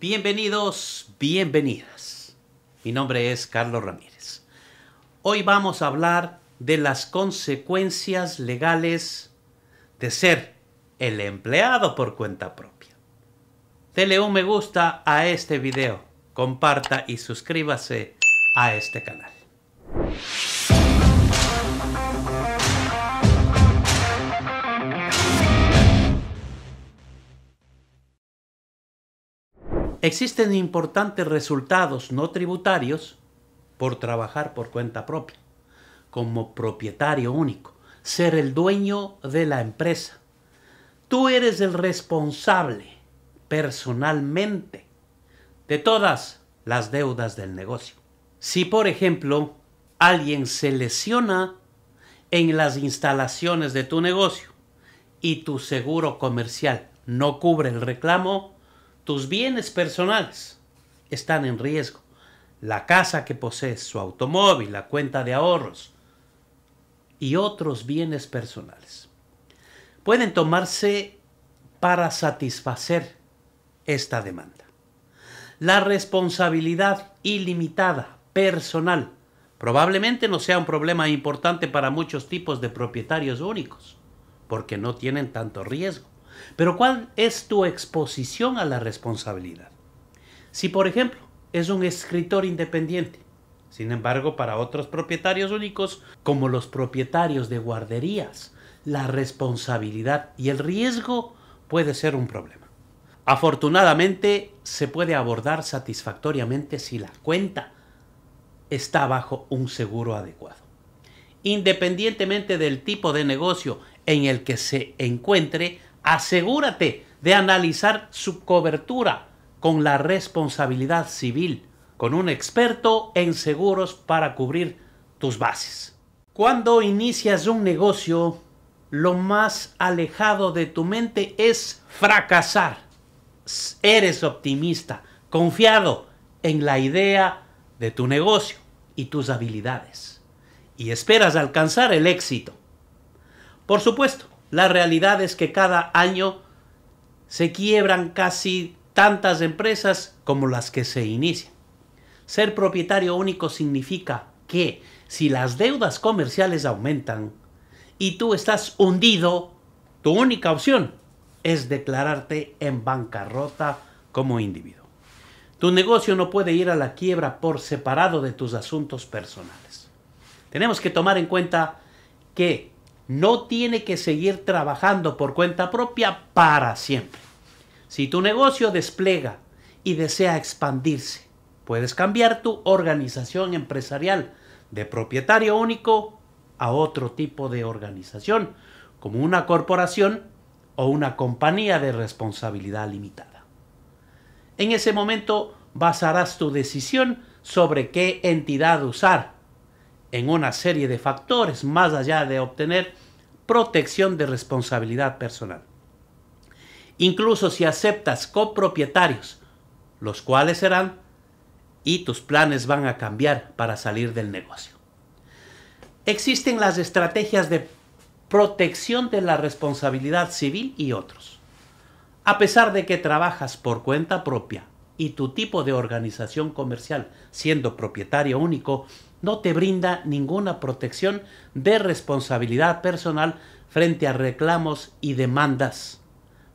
Bienvenidos, bienvenidas. Mi nombre es Carlos Ramírez. Hoy vamos a hablar de las consecuencias legales de ser el empleado por cuenta propia. Dele un me gusta a este video, comparta y suscríbase a este canal. Existen importantes resultados no tributarios por trabajar por cuenta propia, como propietario único, ser el dueño de la empresa. Tú eres el responsable personalmente de todas las deudas del negocio. Si, por ejemplo, alguien se lesiona en las instalaciones de tu negocio y tu seguro comercial no cubre el reclamo, tus bienes personales están en riesgo. La casa que posees, su automóvil, la cuenta de ahorros y otros bienes personales. Pueden tomarse para satisfacer esta demanda. La responsabilidad ilimitada, personal, probablemente no sea un problema importante para muchos tipos de propietarios únicos, porque no tienen tanto riesgo pero ¿cuál es tu exposición a la responsabilidad? Si, por ejemplo, es un escritor independiente, sin embargo, para otros propietarios únicos, como los propietarios de guarderías, la responsabilidad y el riesgo puede ser un problema. Afortunadamente, se puede abordar satisfactoriamente si la cuenta está bajo un seguro adecuado. Independientemente del tipo de negocio en el que se encuentre, asegúrate de analizar su cobertura con la responsabilidad civil, con un experto en seguros para cubrir tus bases. Cuando inicias un negocio, lo más alejado de tu mente es fracasar. Eres optimista, confiado en la idea de tu negocio y tus habilidades. Y esperas alcanzar el éxito. Por supuesto, la realidad es que cada año se quiebran casi tantas empresas como las que se inician. Ser propietario único significa que si las deudas comerciales aumentan y tú estás hundido, tu única opción es declararte en bancarrota como individuo. Tu negocio no puede ir a la quiebra por separado de tus asuntos personales. Tenemos que tomar en cuenta que no tiene que seguir trabajando por cuenta propia para siempre. Si tu negocio despliega y desea expandirse, puedes cambiar tu organización empresarial de propietario único a otro tipo de organización, como una corporación o una compañía de responsabilidad limitada. En ese momento basarás tu decisión sobre qué entidad usar en una serie de factores más allá de obtener protección de responsabilidad personal. Incluso si aceptas copropietarios, los cuales serán, y tus planes van a cambiar para salir del negocio. Existen las estrategias de protección de la responsabilidad civil y otros. A pesar de que trabajas por cuenta propia y tu tipo de organización comercial, siendo propietario único, no te brinda ninguna protección de responsabilidad personal frente a reclamos y demandas.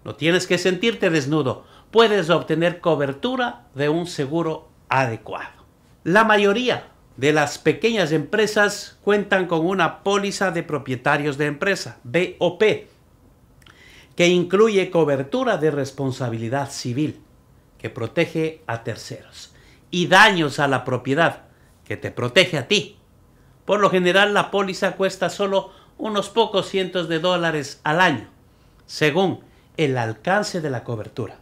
No tienes que sentirte desnudo, puedes obtener cobertura de un seguro adecuado. La mayoría de las pequeñas empresas cuentan con una póliza de propietarios de empresa, BOP, que incluye cobertura de responsabilidad civil que protege a terceros y daños a la propiedad que te protege a ti. Por lo general la póliza cuesta solo unos pocos cientos de dólares al año, según el alcance de la cobertura,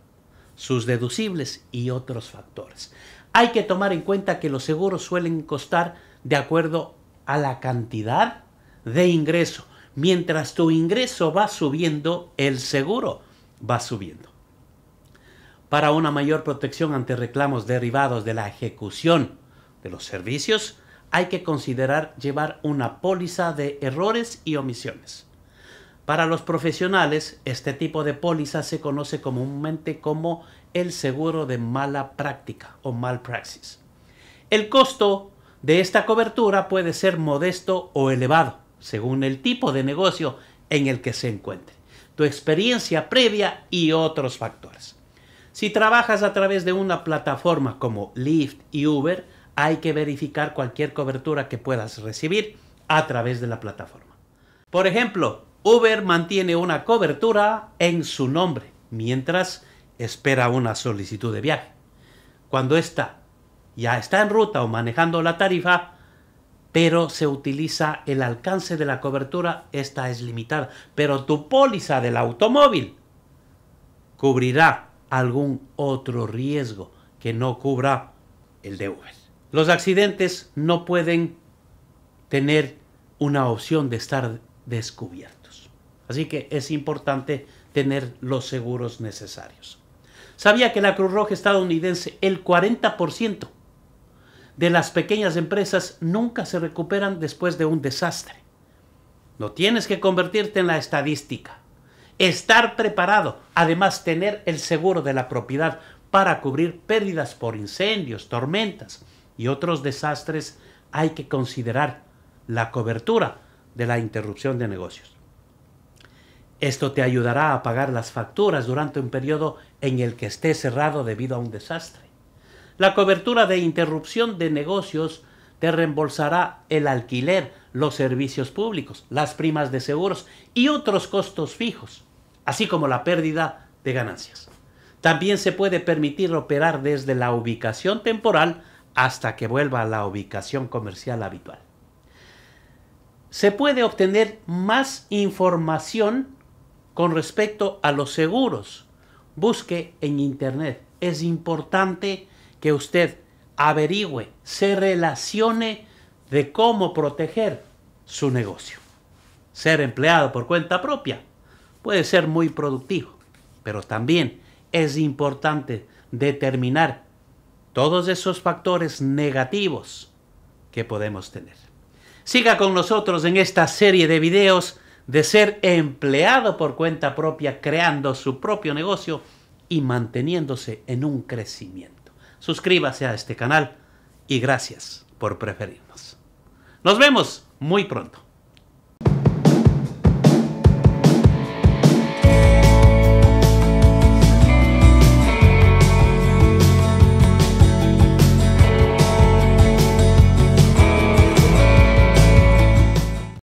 sus deducibles y otros factores. Hay que tomar en cuenta que los seguros suelen costar de acuerdo a la cantidad de ingreso. Mientras tu ingreso va subiendo, el seguro va subiendo para una mayor protección ante reclamos derivados de la ejecución de los servicios, hay que considerar llevar una póliza de errores y omisiones. Para los profesionales, este tipo de póliza se conoce comúnmente como el seguro de mala práctica o malpraxis. El costo de esta cobertura puede ser modesto o elevado, según el tipo de negocio en el que se encuentre, tu experiencia previa y otros factores. Si trabajas a través de una plataforma como Lyft y Uber, hay que verificar cualquier cobertura que puedas recibir a través de la plataforma. Por ejemplo, Uber mantiene una cobertura en su nombre mientras espera una solicitud de viaje. Cuando está ya está en ruta o manejando la tarifa, pero se utiliza el alcance de la cobertura, esta es limitada, pero tu póliza del automóvil cubrirá algún otro riesgo que no cubra el de Los accidentes no pueden tener una opción de estar descubiertos. Así que es importante tener los seguros necesarios. Sabía que la Cruz Roja estadounidense, el 40% de las pequeñas empresas nunca se recuperan después de un desastre. No tienes que convertirte en la estadística estar preparado, además tener el seguro de la propiedad para cubrir pérdidas por incendios, tormentas y otros desastres, hay que considerar la cobertura de la interrupción de negocios. Esto te ayudará a pagar las facturas durante un periodo en el que esté cerrado debido a un desastre. La cobertura de interrupción de negocios te reembolsará el alquiler, los servicios públicos, las primas de seguros y otros costos fijos así como la pérdida de ganancias. También se puede permitir operar desde la ubicación temporal hasta que vuelva a la ubicación comercial habitual. Se puede obtener más información con respecto a los seguros. Busque en Internet. Es importante que usted averigüe, se relacione de cómo proteger su negocio. Ser empleado por cuenta propia puede ser muy productivo, pero también es importante determinar todos esos factores negativos que podemos tener. Siga con nosotros en esta serie de videos de ser empleado por cuenta propia, creando su propio negocio y manteniéndose en un crecimiento. Suscríbase a este canal y gracias por preferirnos. Nos vemos muy pronto.